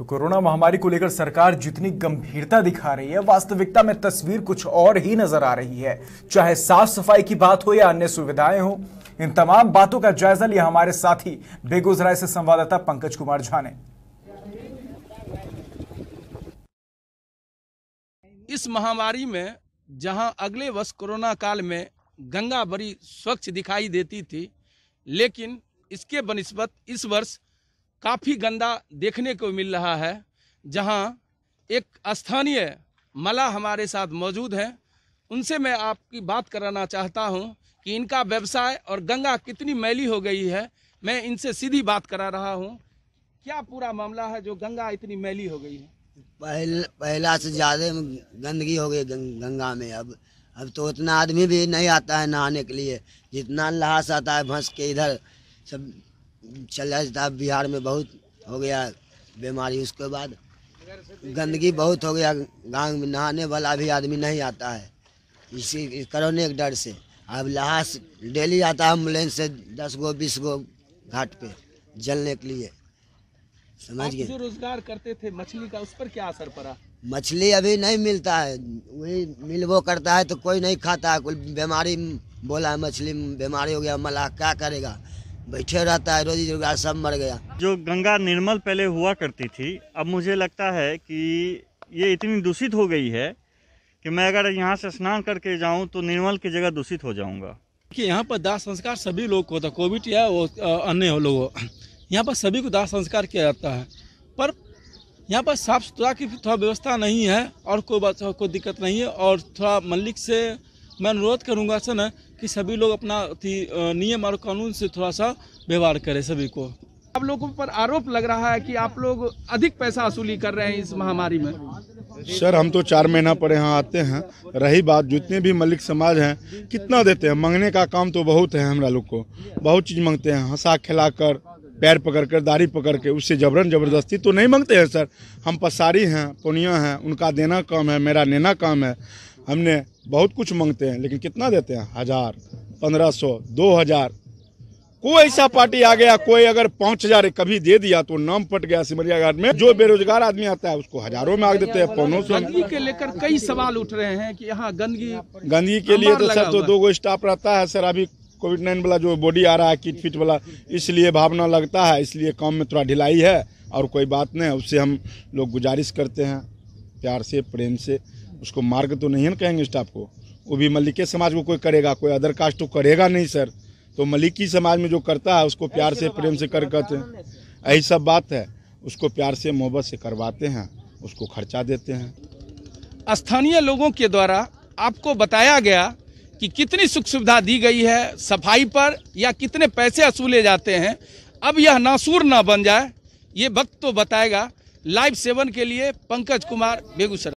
तो कोरोना महामारी को लेकर सरकार जितनी गंभीरता दिखा रही है वास्तविकता में तस्वीर कुछ और ही नजर आ रही है चाहे साफ सफाई की बात हो या अन्य सुविधाएं हो इन तमाम बातों का जायजा लिया हमारे साथी बेगूसराय से संवाददाता पंकज कुमार झा ने इस महामारी में जहां अगले वर्ष कोरोना काल में गंगा बड़ी स्वच्छ दिखाई देती थी लेकिन इसके बनस्बत इस वर्ष काफ़ी गंदा देखने को मिल रहा है जहां एक स्थानीय मला हमारे साथ मौजूद हैं उनसे मैं आपकी बात कराना चाहता हूं कि इनका व्यवसाय और गंगा कितनी मैली हो गई है मैं इनसे सीधी बात करा रहा हूं क्या पूरा मामला है जो गंगा इतनी मैली हो गई है पहल, पहला से ज़्यादा गंदगी हो गई गंगा में अब अब तो उतना आदमी भी नहीं आता है नहाने के लिए जितना लहास आता है भंस के इधर सब चल रहा था बिहार में बहुत हो गया बीमारी उसके बाद गंदगी बहुत हो गया गांव में नहाने वाला भी आदमी नहीं आता है इसी करोने के डर से अब लहास डेली आता है एम्बुलेंस से दस गो बीस गो घाट पे जलने के लिए समझ गए रोजगार करते थे मछली का उस पर क्या असर पड़ा मछली अभी नहीं मिलता है वही मिलवो करता है तो कोई नहीं खाता है कोई बीमारी बोला है मछली बीमारी हो गया मलाह क्या करेगा बैठे रहता है रोजी रोजगार सब मर गया जो गंगा निर्मल पहले हुआ करती थी अब मुझे लगता है कि ये इतनी दूषित हो गई है कि मैं अगर यहाँ से स्नान करके जाऊँ तो निर्मल की जगह दूषित हो जाऊँगा कि यहाँ पर दाह संस्कार सभी लोग को होता है कोविड या अन्य हो लोगों यहाँ पर सभी को दाह संस्कार किया जाता है पर यहाँ पर साफ़ सुथरा की थोड़ा व्यवस्था नहीं है और कोई बात कोई दिक्कत नहीं है और थोड़ा मल्लिक से मैं अनुरोध करूँगा सर न कि सभी लोग अपना नियम और कानून से थोड़ा सा व्यवहार करें सभी को आप लोगों पर आरोप लग रहा है कि आप लोग अधिक पैसा वसूली कर रहे हैं इस महामारी में सर हम तो चार महीना पर यहाँ आते हैं रही बात जितने भी मलिक समाज हैं कितना देते हैं मांगने का काम तो बहुत है हमारा लोग को बहुत चीज़ मांगते हैं हंसा खिलाकर पैर पकड़ कर दाढ़ी पकड़ के उससे जबरन जबरदस्ती तो नहीं मांगते हैं सर हम पसारी हैं पुनिया हैं उनका देना काम है मेरा लेना काम है हमने बहुत कुछ मांगते हैं लेकिन कितना देते हैं हज़ार पंद्रह सौ दो हज़ार कोई ऐसा पार्टी आ गया कोई अगर पाँच हजार कभी दे दिया तो नाम पट गया सिमरिया घाट में जो बेरोजगार आदमी आता है उसको हजारों में आग देते हैं पौनों सौ गंदगी के लेकर कई सवाल उठ रहे हैं कि यहाँ गंदगी गंदगी के लिए तो सर तो दो गो स्टाफ रहता है सर अभी कोविड नाइन वाला जो बॉडी आ रहा है किट फिट वाला इसलिए भावना लगता है इसलिए काम में थोड़ा ढिलाई है और कोई बात नहीं उससे हम लोग गुजारिश करते हैं प्यार से प्रेम से उसको मार्ग तो नहीं ना कहेंगे स्टाफ को वो भी मल्लिके समाज को कोई करेगा कोई अदर कास्ट तो करेगा नहीं सर तो मलिकी समाज में जो करता है उसको प्यार से प्रेम से कर करते हैं यही सब बात है उसको प्यार से मोहब्बत से करवाते हैं उसको खर्चा देते हैं स्थानीय लोगों के द्वारा आपको बताया गया कि कितनी सुख सुविधा दी गई है सफाई पर या कितने पैसे असूले जाते हैं अब यह नासूर ना बन जाए ये वक्त तो बताएगा लाइव सेवन के लिए पंकज कुमार बेगूसराय